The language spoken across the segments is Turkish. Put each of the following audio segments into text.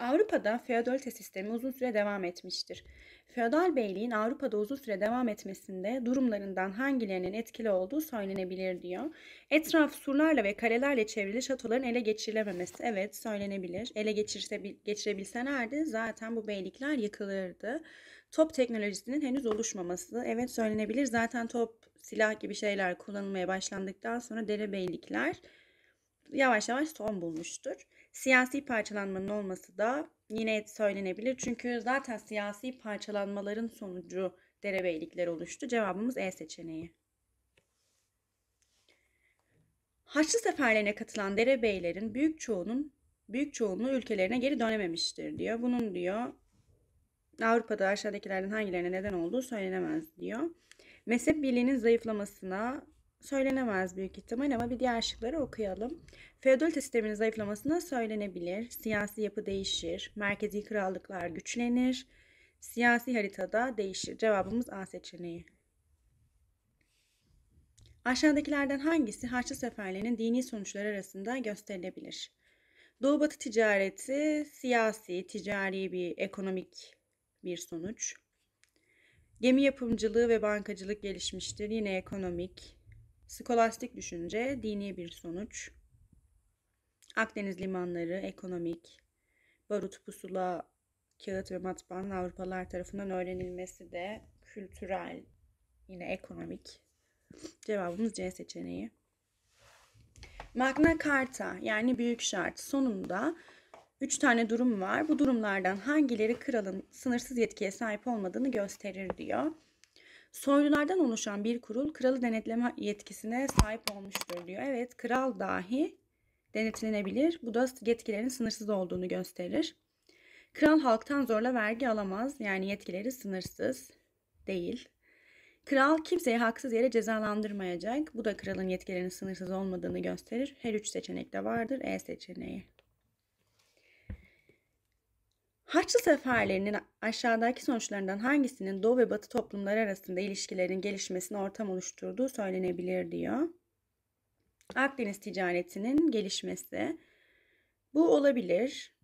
Avrupa'da feodalite sistemi uzun süre devam etmiştir. Feodal beyliğin Avrupa'da uzun süre devam etmesinde durumlarından hangilerinin etkili olduğu söylenebilir diyor. Etraf surlarla ve kalelerle çevrili şatoların ele geçirilememesi evet söylenebilir. Ele geçirse, geçirebilselerdi zaten bu beylikler yıkılırdı. Top teknolojisinin henüz oluşmaması evet söylenebilir. Zaten top silah gibi şeyler kullanılmaya başlandıktan sonra dere beylikler yavaş yavaş son bulmuştur. Siyasi parçalanmanın olması da yine söylenebilir. Çünkü zaten siyasi parçalanmaların sonucu derebeylikler oluştu. Cevabımız E seçeneği. Haçlı seferlerine katılan derebeylerin büyük çoğunun büyük çoğunluğu ülkelerine geri dönememiştir diyor. Bunun diyor Avrupa'da aşağıdakilerden hangilerine neden olduğu söylenemez diyor. Mezhep birliğinin zayıflamasına söylenemez büyük ihtimal ama bir diğer şıkları okuyalım. Feodalite sisteminin zayıflamasına söylenebilir. Siyasi yapı değişir. Merkezi krallıklar güçlenir. Siyasi haritada değişir. Cevabımız A seçeneği. Aşağıdakilerden hangisi Haçlı seferlerinin dini sonuçları arasında gösterilebilir? Doğu Batı ticareti siyasi, ticari bir ekonomik bir sonuç. Gemi yapımcılığı ve bankacılık gelişmiştir. Yine ekonomik. Skolastik düşünce, dini bir sonuç. Akdeniz limanları, ekonomik, barut, pusula, kağıt ve matbaanın Avrupalılar tarafından öğrenilmesi de kültürel, yine ekonomik. Cevabımız C seçeneği. Magna Carta yani büyük şart sonunda üç tane durum var. Bu durumlardan hangileri kralın sınırsız yetkiye sahip olmadığını gösterir diyor. Soylulardan oluşan bir kurul kralı denetleme yetkisine sahip olmuştur diyor. Evet kral dahi denetlenebilir. Bu da yetkilerin sınırsız olduğunu gösterir. Kral halktan zorla vergi alamaz. Yani yetkileri sınırsız değil. Kral kimseyi haksız yere cezalandırmayacak. Bu da kralın yetkilerinin sınırsız olmadığını gösterir. Her üç seçenek de vardır. E seçeneği. Haçlı seferlerinin aşağıdaki sonuçlarından hangisinin Doğu ve Batı toplumları arasında ilişkilerin gelişmesine ortam oluşturduğu söylenebilir diyor. Akdeniz ticaretinin gelişmesi. Bu olabilir.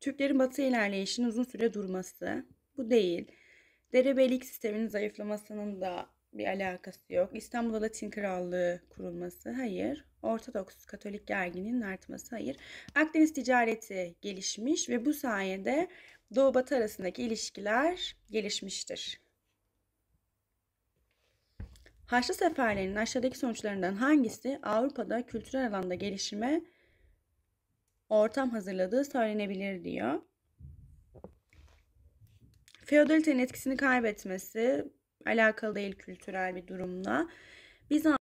Türklerin batı ilerleyişinin uzun süre durması. Bu değil. Derebeylik sisteminin zayıflamasının da bir alakası yok. İstanbul'da Latin Krallığı kurulması hayır. Ortodoks Katolik gerginin artması hayır. Akdeniz ticareti gelişmiş ve bu sayede Doğu Batı arasındaki ilişkiler gelişmiştir. Haçlı seferlerinin aşağıdaki sonuçlarından hangisi Avrupa'da kültürel alanda gelişime ortam hazırladığı söylenebilir diyor. Feodalitenin etkisini kaybetmesi, Alakalı değil kültürel bir durumla. Bizans